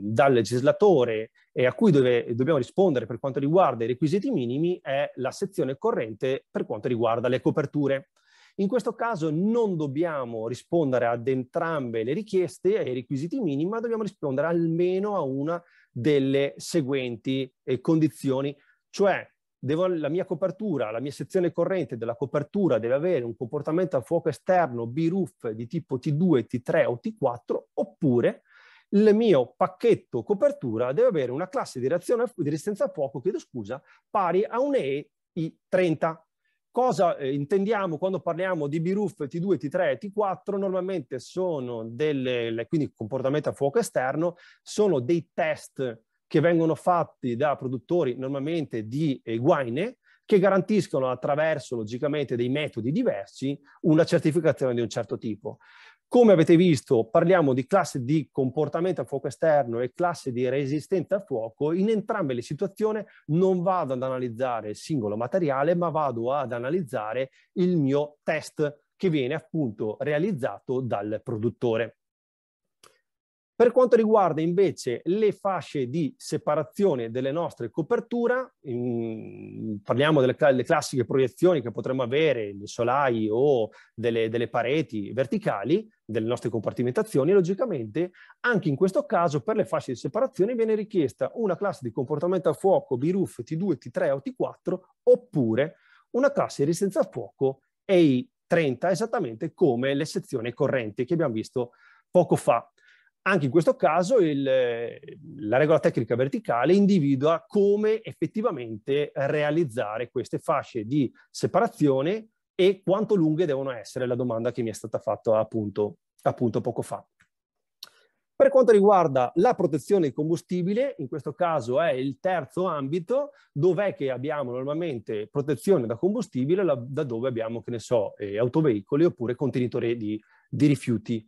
dal legislatore e eh, a cui dove, dobbiamo rispondere per quanto riguarda i requisiti minimi è la sezione corrente per quanto riguarda le coperture. In questo caso non dobbiamo rispondere ad entrambe le richieste e ai requisiti minimi, ma dobbiamo rispondere almeno a una delle seguenti eh, condizioni, cioè Devo, la mia copertura, la mia sezione corrente della copertura deve avere un comportamento a fuoco esterno B-roof di tipo T2, T3 o T4 oppure il mio pacchetto copertura deve avere una classe di, reazione, di resistenza a fuoco, chiedo scusa, pari a un EI30. Cosa eh, intendiamo quando parliamo di B-roof T2, T3 e T4? Normalmente sono delle, quindi comportamento a fuoco esterno, sono dei test che vengono fatti da produttori normalmente di guaine che garantiscono attraverso logicamente dei metodi diversi una certificazione di un certo tipo. Come avete visto, parliamo di classe di comportamento a fuoco esterno e classe di resistenza a fuoco. In entrambe le situazioni non vado ad analizzare il singolo materiale, ma vado ad analizzare il mio test che viene appunto realizzato dal produttore. Per quanto riguarda invece le fasce di separazione delle nostre coperture, parliamo delle, delle, classiche proiezioni che potremmo avere, dei solai o delle, delle pareti verticali delle nostre compartimentazioni, logicamente anche in questo caso per le fasce di separazione viene richiesta una classe di comportamento a fuoco BRUF T2, T3 o T4 oppure una classe di resistenza a fuoco EI30 esattamente come le sezioni correnti che abbiamo visto poco fa anche in questo caso il, la regola tecnica verticale individua come effettivamente realizzare queste fasce di separazione e quanto lunghe devono essere, la domanda che mi è stata fatta appunto, appunto poco fa. Per quanto riguarda la protezione del combustibile, in questo caso è il terzo ambito, dov'è che abbiamo normalmente protezione da combustibile, da dove abbiamo, che ne so, eh, autoveicoli oppure contenitori di, di rifiuti.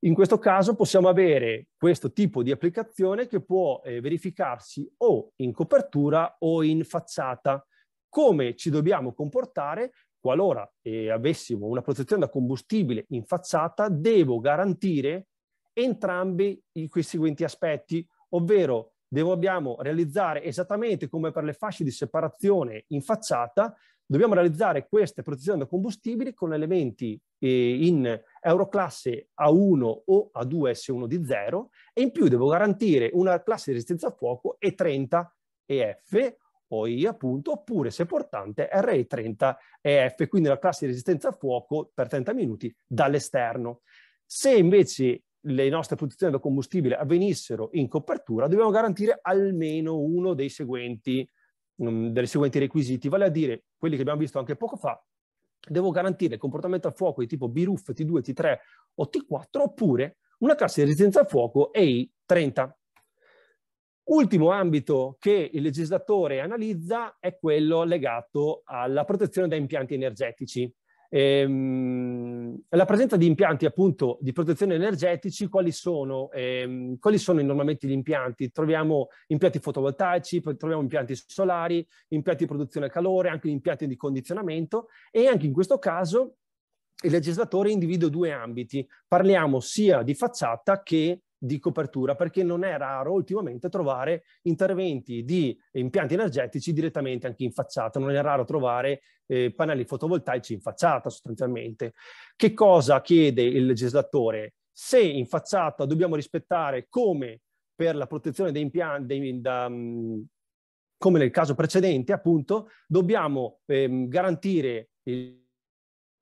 In questo caso possiamo avere questo tipo di applicazione che può eh, verificarsi o in copertura o in facciata. Come ci dobbiamo comportare qualora eh, avessimo una protezione da combustibile in facciata, devo garantire entrambi i, questi seguenti aspetti, ovvero dobbiamo realizzare esattamente come per le fasce di separazione in facciata dobbiamo realizzare queste protezioni da combustibili con elementi eh, in Euroclasse A1 o A2 S1 di 0 e in più devo garantire una classe di resistenza a fuoco E30 EF o I appunto, oppure se portante RE30 EF, quindi la classe di resistenza a fuoco per 30 minuti dall'esterno. Se invece le nostre protezioni da combustibile avvenissero in copertura, dobbiamo garantire almeno uno dei seguenti um, mm, dei seguenti requisiti, vale a dire quelli che abbiamo visto anche poco fa, devo garantire comportamento a fuoco di tipo BRUF, T2, T3 o T4 oppure una classe di resistenza a fuoco EI30. Ultimo ambito che il legislatore analizza è quello legato alla protezione da impianti energetici. Ehm, la presenza di impianti appunto di protezione energetici, quali sono, ehm, quali sono normalmente gli impianti? Troviamo impianti fotovoltaici, troviamo impianti solari, impianti di produzione a calore, anche impianti di condizionamento e anche in questo caso il legislatore individua due ambiti. Parliamo sia di facciata che di copertura perché non è raro ultimamente trovare interventi di impianti energetici direttamente anche in facciata, non è raro trovare eh, pannelli fotovoltaici in facciata sostanzialmente. Che cosa chiede il legislatore? Se in facciata dobbiamo rispettare come per la protezione dei impianti, da, mm, come nel caso precedente appunto, dobbiamo ehm, garantire il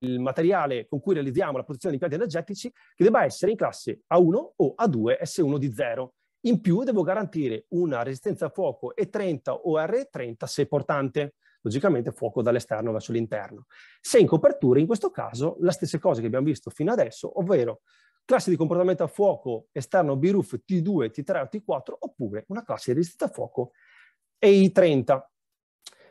il materiale con cui realizziamo la protezione di impianti energetici che debba essere in classe A1 o A2 S1 di 0. In più devo garantire una resistenza a fuoco E30 o R30 se portante, logicamente fuoco dall'esterno verso l'interno. Se in copertura, in questo caso, la stessa cosa che abbiamo visto fino adesso, ovvero classe di comportamento a fuoco esterno B-roof T2, T3 o T4, oppure una classe di resistenza a fuoco EI30.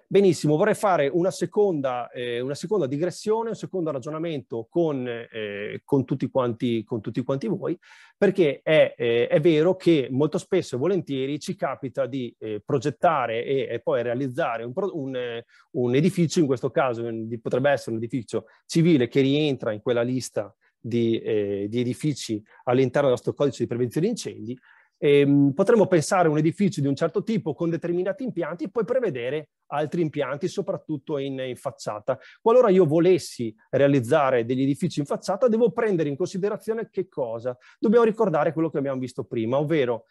Benissimo, vorrei fare una seconda, eh, una seconda digressione, un secondo ragionamento con, eh, con, tutti, quanti, con tutti, quanti, voi, perché è, eh, è, vero che molto spesso e volentieri ci capita di eh, progettare e, e, poi realizzare un, un, eh, un edificio, in questo caso un, potrebbe essere un edificio civile che rientra in quella lista di, eh, di edifici all'interno del nostro codice di prevenzione di incendi, Ehm, potremmo pensare a un edificio di un certo tipo con determinati impianti e poi prevedere altri impianti, soprattutto in, in facciata. Qualora io volessi realizzare degli edifici in facciata, devo prendere in considerazione che cosa? Dobbiamo ricordare quello che abbiamo visto prima, ovvero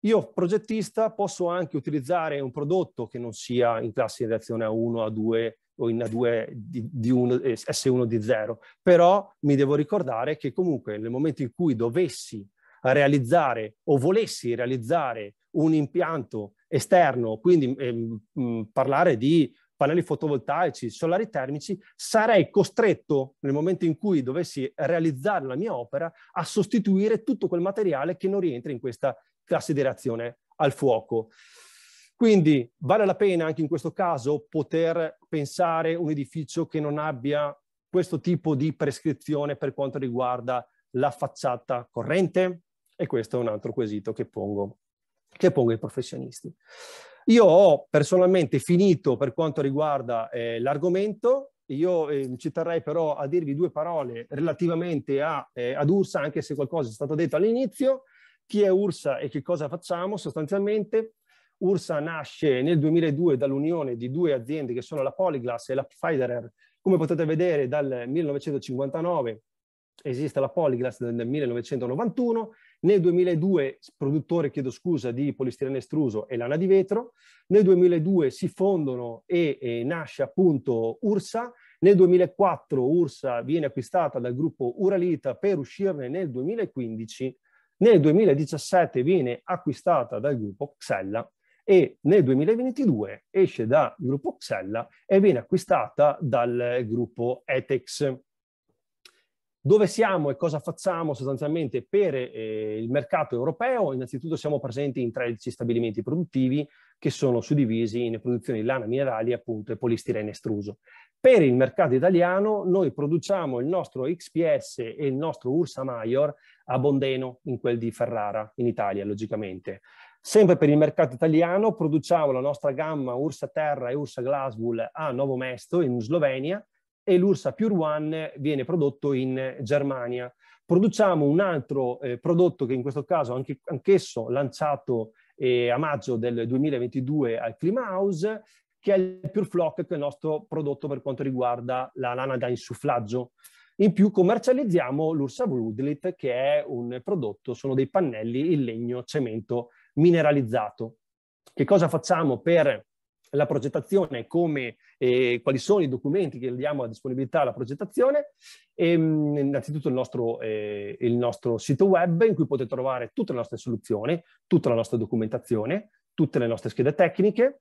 io progettista posso anche utilizzare un prodotto che non sia in classe di reazione A1, A2 o in A2 di, di uno, eh, S1 di 0, però mi devo ricordare che comunque nel momento in cui dovessi realizzare o volessi realizzare un impianto esterno, quindi eh, mh, mm, parlare di pannelli fotovoltaici, solari termici, sarei costretto nel momento in cui dovessi realizzare la mia opera a sostituire tutto quel materiale che non rientra in questa considerazione al fuoco. Quindi vale la pena anche in questo caso poter pensare un edificio che non abbia questo tipo di prescrizione per quanto riguarda la facciata corrente? E questo è un altro quesito che pongo, che pongo ai professionisti. Io ho personalmente finito per quanto riguarda eh, l'argomento, io eh, ci terrei però a dirvi due parole relativamente a, eh, ad Ursa, anche se qualcosa è stato detto all'inizio. Chi è Ursa e che cosa facciamo sostanzialmente? Ursa nasce nel 2002 dall'unione di due aziende che sono la Polyglass e la Pfizer. Come potete vedere dal 1959 esiste la Polyglass nel 1991 nel 2002 produttore, chiedo scusa, di polistirene estruso e lana di vetro, nel 2002 si fondono e, e nasce appunto Ursa, nel 2004 Ursa viene acquistata dal gruppo Uralita per uscirne nel 2015, nel 2017 viene acquistata dal gruppo Xella e nel 2022 esce dal gruppo Xella e viene acquistata dal gruppo Etex. Dove siamo e cosa facciamo sostanzialmente per eh, il mercato europeo? Innanzitutto siamo presenti in 13 stabilimenti produttivi che sono suddivisi in produzioni di lana, minerali appunto, e polistirene estruso. Per il mercato italiano noi produciamo il nostro XPS e il nostro Ursa Maior a Bondeno, in quel di Ferrara, in Italia logicamente. Sempre per il mercato italiano produciamo la nostra gamma Ursa Terra e Ursa Glasgow a Novo Mesto, in Slovenia, e l'Ursa Pure One viene prodotto in Germania. Produciamo un altro eh, prodotto che in questo caso anche, anch'esso lanciato eh, a maggio del 2022 al Clima House, che è il Pure Flock, che è il nostro prodotto per quanto riguarda la lana da insufflaggio. In più commercializziamo l'Ursa Woodlit, che è un prodotto, sono dei pannelli in legno cemento mineralizzato. Che cosa facciamo per la progettazione, come, eh, quali sono i documenti che diamo a disponibilità alla progettazione, e, ehm, innanzitutto il nostro, eh, il nostro sito web in cui potete trovare tutte le nostre soluzioni, tutta la nostra documentazione, tutte le nostre schede tecniche.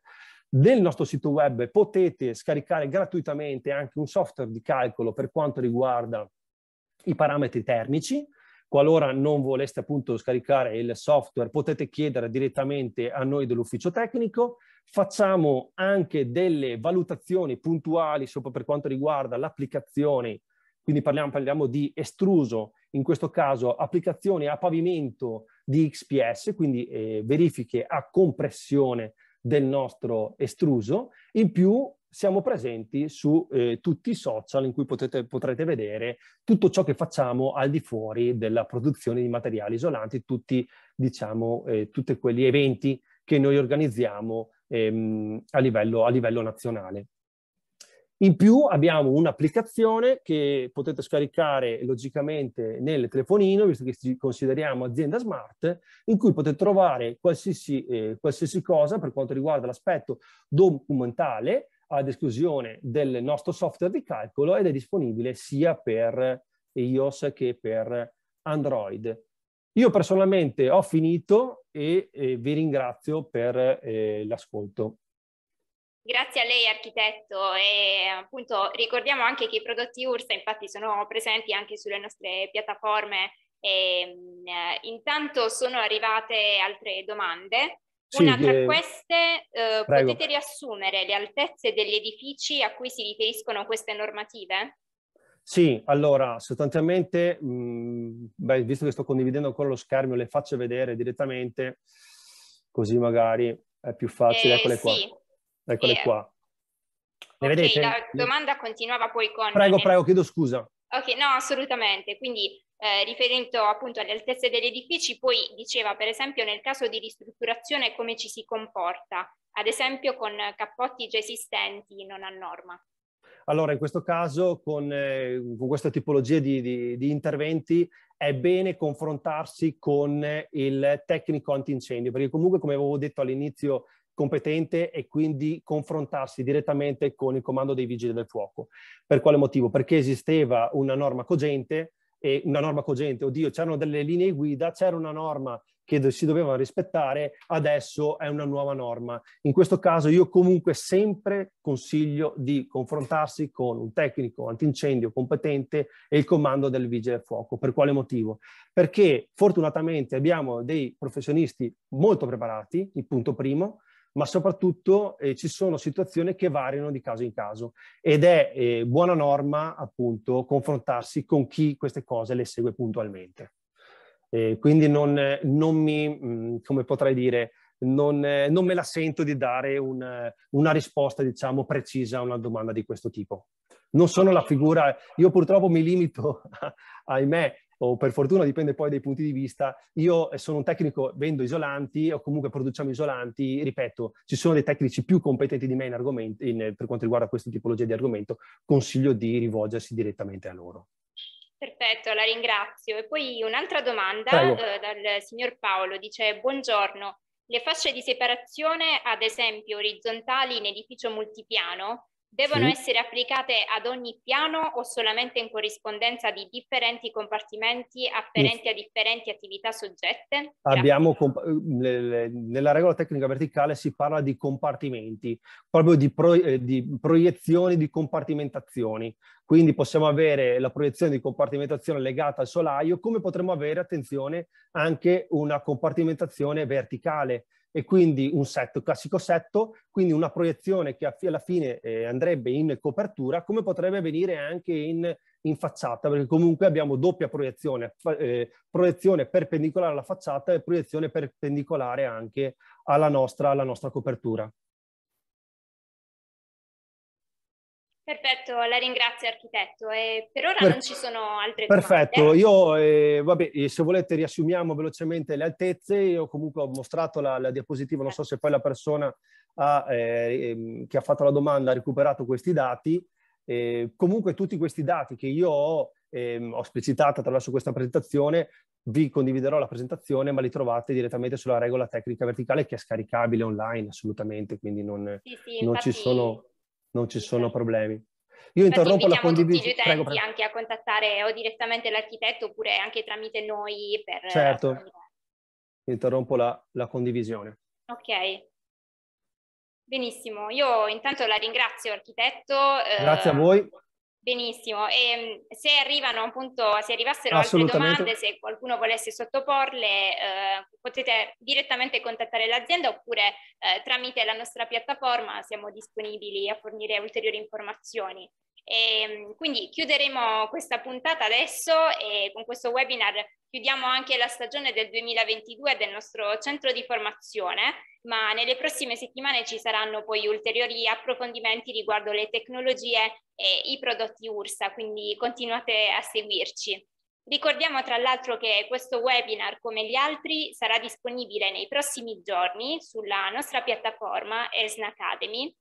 Nel nostro sito web potete scaricare gratuitamente anche un software di calcolo per quanto riguarda i parametri termici. Qualora non voleste appunto scaricare il software potete chiedere direttamente a noi dell'ufficio tecnico Facciamo anche delle valutazioni puntuali sopra per quanto riguarda l'applicazione, quindi parliamo, parliamo di estruso, in questo caso applicazioni a pavimento di XPS, quindi eh, verifiche a compressione del nostro estruso. In più siamo presenti su eh, tutti i social in cui potete, potrete vedere tutto ciò che facciamo al di fuori della produzione di materiali isolanti, tutti, diciamo, eh, tutti quegli eventi che noi organizziamo ehm, a, livello, a livello nazionale. In più abbiamo un'applicazione che potete scaricare logicamente nel telefonino, visto che ci consideriamo azienda smart, in cui potete trovare qualsiasi, eh, qualsiasi cosa per quanto riguarda l'aspetto documentale, ad esclusione del nostro software di calcolo, ed è disponibile sia per iOS che per Android. Io personalmente ho finito e eh, vi ringrazio per eh, l'ascolto. Grazie a lei architetto e appunto ricordiamo anche che i prodotti URSA infatti sono presenti anche sulle nostre piattaforme e, ehm, eh, intanto sono arrivate altre domande. Una sì, tra queste, eh, potete riassumere le altezze degli edifici a cui si riferiscono queste normative? Sì, allora, sostanzialmente, mh, mhmm, beh, visto che sto condividendo ancora lo schermo, le faccio vedere direttamente, così magari è più facile. Eh, Eccole sì. qua. Eccole yeah. qua. Le okay, vedete? La domanda continuava poi con... Prego, prego, chiedo scusa. Ok, no, assolutamente. Quindi eh, riferito appunto alle altezze degli edifici, poi diceva per esempio nel caso di ristrutturazione come ci si comporta, ad esempio con cappotti già esistenti non a norma. Allora, in questo caso, con, eh, con questa tipologia di, di, di, interventi, è bene confrontarsi con eh, il tecnico antincendio, perché comunque, come avevo detto all'inizio, competente e quindi confrontarsi direttamente con il comando dei vigili del fuoco. Per quale motivo? Perché esisteva una norma cogente e una norma cogente, oddio, c'erano delle linee guida, c'era una norma che si doveva rispettare, adesso è una nuova norma. In questo caso io comunque sempre consiglio di confrontarsi con un tecnico antincendio competente e il comando del vigile del fuoco. Per quale motivo? Perché fortunatamente abbiamo dei professionisti molto preparati, il punto primo, ma soprattutto eh, ci sono situazioni che variano di caso in caso ed è eh, buona norma appunto confrontarsi con chi queste cose le segue puntualmente. Eh, quindi non, non, mi, mm, come potrei dire, non, non, me la sento di dare un, una risposta diciamo precisa a una domanda di questo tipo non sono la figura, io purtroppo mi limito, ahimè, o per fortuna dipende poi dai punti di vista, io eh, sono un tecnico, vendo isolanti o comunque produciamo isolanti, ripeto, ci sono dei tecnici più competenti di me in in, per quanto riguarda questa tipologia di argomento, consiglio di rivolgersi direttamente a loro. Perfetto, la ringrazio. E poi un'altra domanda eh, dal signor Paolo, dice buongiorno, le fasce di separazione, ad esempio orizzontali in edificio multipiano, devono sì. essere applicate ad ogni piano o solamente in corrispondenza di differenti compartimenti afferenti sì. a differenti attività soggette? Abbiamo, eh, nella regola tecnica verticale si parla di compartimenti, proprio di, pro, eh, di proiezioni di compartimentazioni. Quindi possiamo avere la proiezione di compartimentazione legata al solaio, come potremmo avere, attenzione, anche una compartimentazione verticale e quindi un set, un classico setto, quindi una proiezione che alla fine eh, andrebbe in copertura, come potrebbe avvenire anche in, in facciata, perché comunque abbiamo doppia proiezione, eh, proiezione perpendicolare alla facciata e proiezione perpendicolare anche alla nostra, alla nostra copertura. Perfetto, la ringrazio architetto e per ora per... non ci sono altre Perfetto. domande. Perfetto, io eh, vabbè, eh, se volete riassumiamo velocemente le altezze, io comunque ho mostrato la, la diapositiva, non so se poi la persona ha, eh, ehm, che ha fatto la domanda ha recuperato questi dati, eh, comunque tutti questi dati che io ho, ehm, ho esplicitato attraverso questa presentazione, vi condividerò la presentazione, ma li trovate direttamente sulla regola tecnica verticale che è scaricabile online assolutamente, quindi non, sì, sì, non infatti... ci sono non ci sono esatto. problemi. Io interrompo la condivisione. tutti gli utenti prego, anche a contattare o direttamente l'architetto oppure anche tramite noi per... Certo, interrompo la, la condivisione. Ok, benissimo. Io intanto la ringrazio architetto. Eh, Grazie eh, a voi. Benissimo, e ehm, se arrivano appunto, se arrivassero altre domande, se qualcuno volesse sottoporle, eh, potete direttamente contattare l'azienda oppure eh, tramite la nostra piattaforma siamo disponibili a fornire ulteriori informazioni. E ehm, quindi chiuderemo questa puntata adesso e con questo webinar chiudiamo anche la stagione del 2022 del nostro centro di formazione, ma nelle prossime settimane ci saranno poi ulteriori approfondimenti riguardo le tecnologie e i prodotti URSA, quindi continuate a seguirci. Ricordiamo tra l'altro che questo webinar, come gli altri, sarà disponibile nei prossimi giorni sulla nostra piattaforma ESN Academy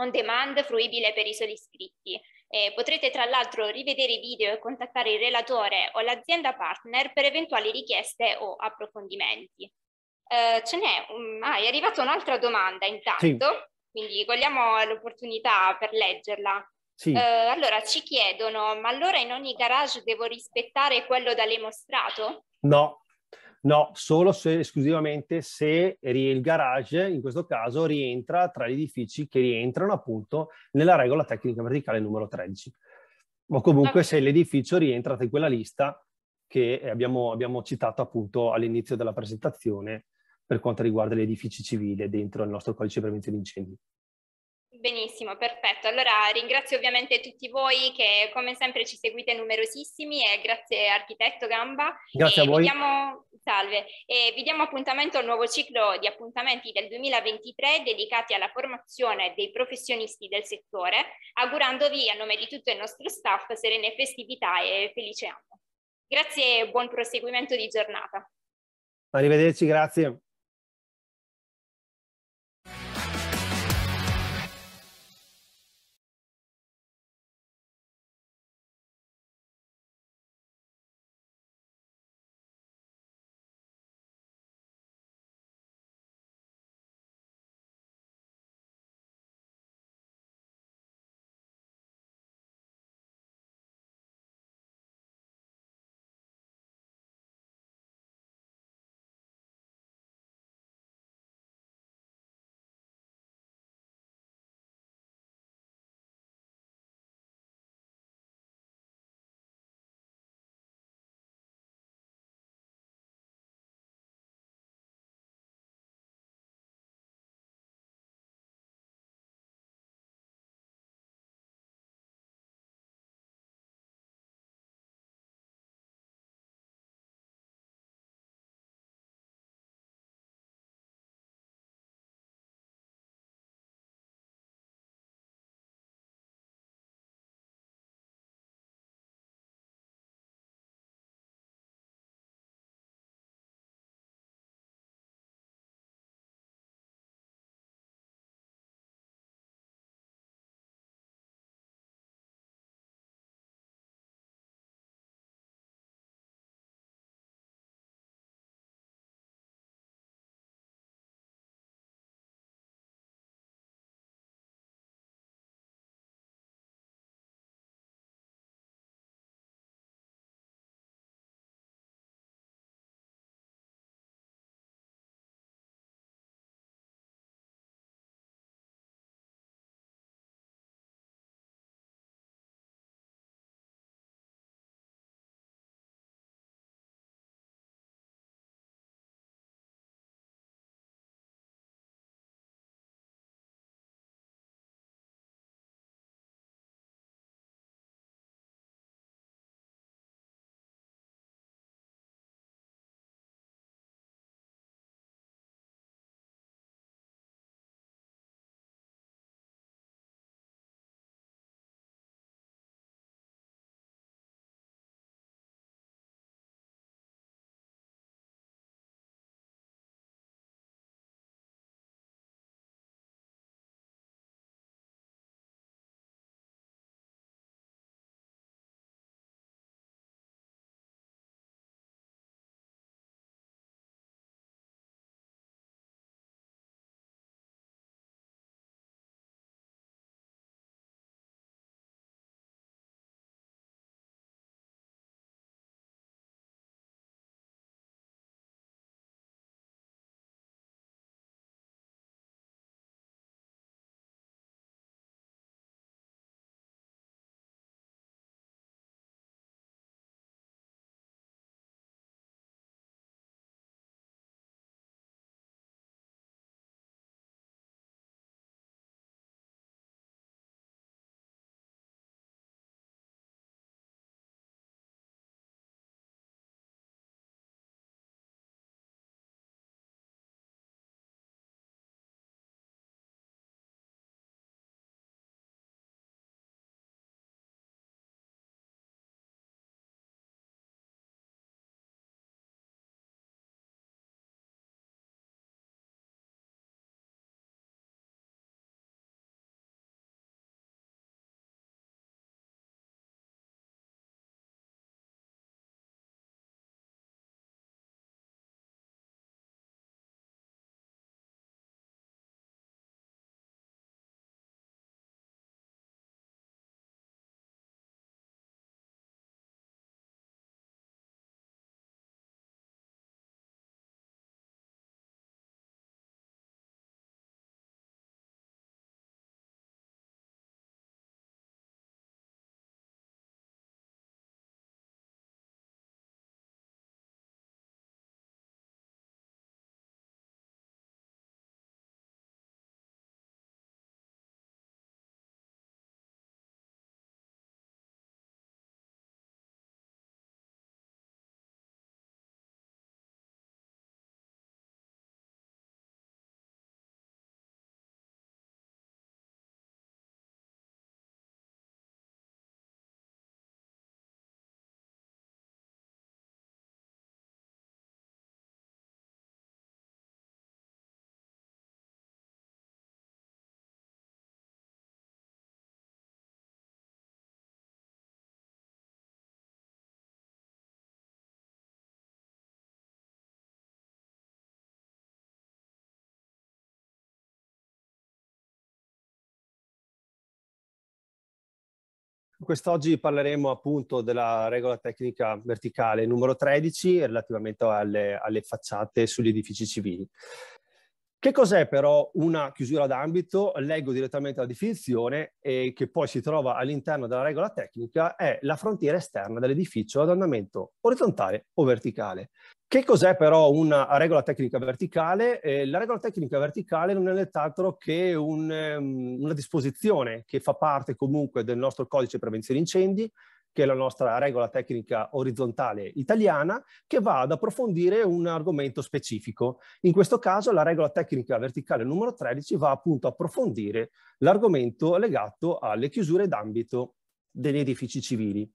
on demand fruibile per i soli iscritti. Eh, potrete tra l'altro rivedere i video e contattare il relatore o l'azienda partner per eventuali richieste o approfondimenti. Eh, ce n'è, un... ah, è arrivata un'altra domanda intanto, sì. quindi cogliamo l'opportunità per leggerla. Sì. Eh, allora ci chiedono, ma allora in ogni garage devo rispettare quello da lei mostrato? No, No, solo se esclusivamente se il garage in questo caso rientra tra gli edifici che rientrano appunto nella regola tecnica verticale numero 13. O comunque se l'edificio rientra in quella lista che abbiamo, abbiamo citato appunto all'inizio della presentazione per quanto riguarda gli edifici civili dentro il nostro codice di prevenzione di incendi. Benissimo, perfetto. Allora ringrazio ovviamente tutti voi che come sempre ci seguite numerosissimi e grazie architetto Gamba. Grazie e a voi. Diamo, salve. E vi diamo appuntamento al nuovo ciclo di appuntamenti del 2023 dedicati alla formazione dei professionisti del settore, augurandovi a nome di tutto il nostro staff serene festività e felice anno. Grazie e buon proseguimento di giornata. Arrivederci, grazie. Quest'oggi parleremo appunto della regola tecnica verticale numero 13 relativamente alle, alle facciate sugli edifici civili. Che cos'è però una chiusura d'ambito? Leggo direttamente la definizione e che poi si trova all'interno della regola tecnica, è la frontiera esterna dell'edificio ad andamento orizzontale o verticale. Che cos'è però una regola tecnica verticale? Eh, la regola tecnica verticale non è nient'altro che un, um, una disposizione che fa parte comunque del nostro codice prevenzione incendi, che è la nostra regola tecnica orizzontale italiana, che va ad approfondire un argomento specifico. In questo caso la regola tecnica verticale numero 13 va appunto a approfondire l'argomento legato alle chiusure d'ambito degli edifici civili.